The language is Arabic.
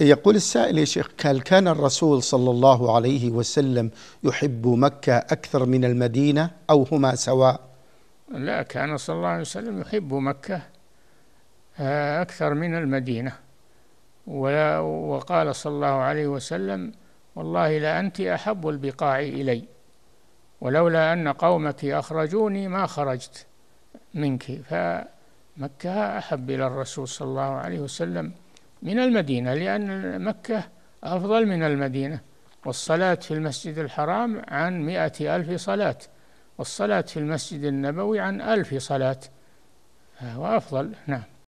يقول السائل يا شيخ هل كان الرسول صلى الله عليه وسلم يحب مكة أكثر من المدينة أو هما سواء لا كان صلى الله عليه وسلم يحب مكة آه، أكثر من المدينة ولا وقال صلى الله عليه وسلم والله لأنت أحب البقاع إلي ولولا أن قومك أخرجوني ما خرجت منك فمكة أحب إلى الرسول صلى الله عليه وسلم من المدينة لأن مكة أفضل من المدينة والصلاة في المسجد الحرام عن مائة ألف صلاة والصلاة في المسجد النبوي عن ألف صلاة وأفضل نعم